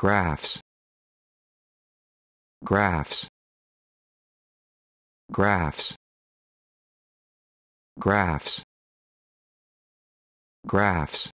graphs graphs graphs graphs graphs